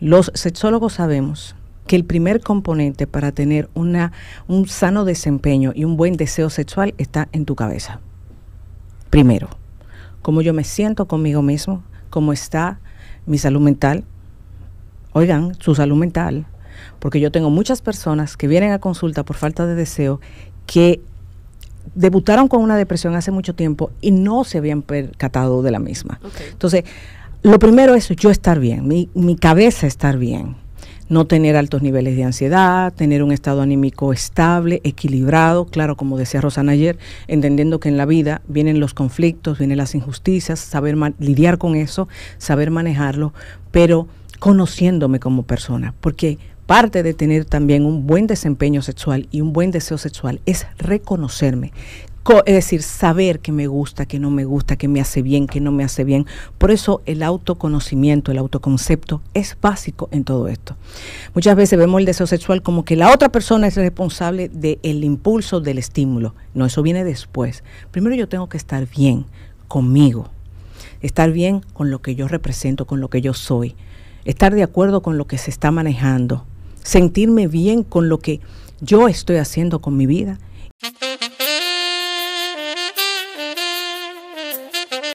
Los sexólogos sabemos que el primer componente para tener una, un sano desempeño y un buen deseo sexual está en tu cabeza. Primero, cómo yo me siento conmigo mismo, cómo está mi salud mental. Oigan, su salud mental, porque yo tengo muchas personas que vienen a consulta por falta de deseo que debutaron con una depresión hace mucho tiempo y no se habían percatado de la misma. Entonces, lo primero es yo estar bien, mi, cabeza estar bien no tener altos niveles de ansiedad, tener un estado anímico estable, equilibrado, claro, como decía Rosana ayer, entendiendo que en la vida vienen los conflictos, vienen las injusticias, saber lidiar con eso, saber manejarlo, pero conociéndome como persona, porque parte de tener también un buen desempeño sexual y un buen deseo sexual, es reconocerme. es decir, saber que me gusta, que no me gusta, que me hace bien, que no me hace bien. Por eso el autoconocimiento, el autoconcepto es básico en todo esto. Muchas veces vemos el deseo sexual como que la otra persona es responsable del impulso, del estímulo. No, eso viene después. Primero yo tengo que estar bien conmigo, estar bien con lo que yo represento, con lo que yo soy, estar de acuerdo con lo que se está manejando, sentirme bien con lo que yo estoy haciendo con mi vida